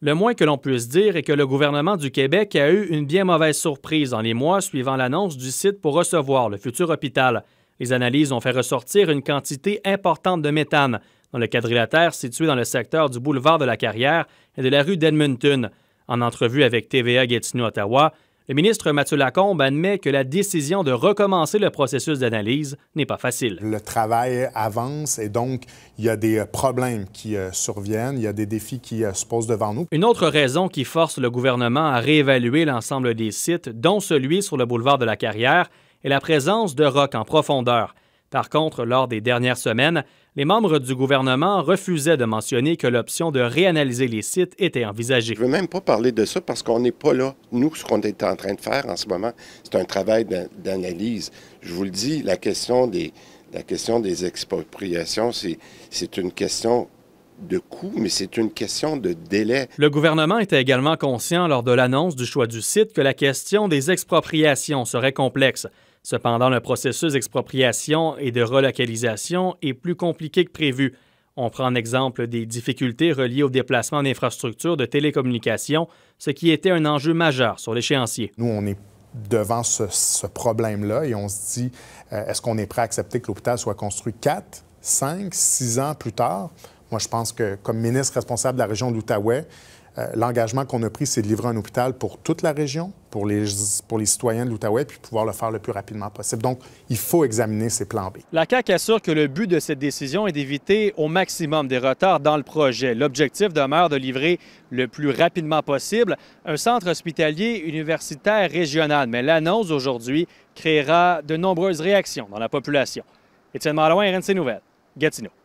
Le moins que l'on puisse dire est que le gouvernement du Québec a eu une bien mauvaise surprise dans les mois suivant l'annonce du site pour recevoir le futur hôpital. Les analyses ont fait ressortir une quantité importante de méthane dans le quadrilatère situé dans le secteur du boulevard de la Carrière et de la rue d'Edmonton. En entrevue avec TVA Gatineau Ottawa, le ministre Mathieu Lacombe admet que la décision de recommencer le processus d'analyse n'est pas facile. Le travail avance et donc il y a des euh, problèmes qui euh, surviennent, il y a des défis qui euh, se posent devant nous. Une autre raison qui force le gouvernement à réévaluer l'ensemble des sites, dont celui sur le boulevard de la Carrière, est la présence de rocs en profondeur. Par contre, lors des dernières semaines, les membres du gouvernement refusaient de mentionner que l'option de réanalyser les sites était envisagée. Je ne veux même pas parler de ça parce qu'on n'est pas là. Nous, ce qu'on est en train de faire en ce moment, c'est un travail d'analyse. Je vous le dis, la question des, la question des expropriations, c'est une question de mais c'est une question de délai. Le gouvernement était également conscient lors de l'annonce du choix du site que la question des expropriations serait complexe. Cependant, le processus d'expropriation et de relocalisation est plus compliqué que prévu. On prend en exemple des difficultés reliées au déplacement d'infrastructures de télécommunications, ce qui était un enjeu majeur sur l'échéancier. Nous, on est devant ce, problème-là et on se dit, euh, est-ce qu'on est prêt à accepter que l'hôpital soit construit 4, cinq, six ans plus tard? Moi, je pense que comme ministre responsable de la région de l'Outaouais, euh, l'engagement qu'on a pris, c'est de livrer un hôpital pour toute la région, pour les, pour les citoyens de l'Outaouais, puis pouvoir le faire le plus rapidement possible. Donc, il faut examiner ces plans B. La CAQ assure que le but de cette décision est d'éviter au maximum des retards dans le projet. L'objectif demeure de livrer le plus rapidement possible un centre hospitalier universitaire régional. Mais l'annonce aujourd'hui créera de nombreuses réactions dans la population. Étienne Marloin, RNC Nouvelles, Gatineau.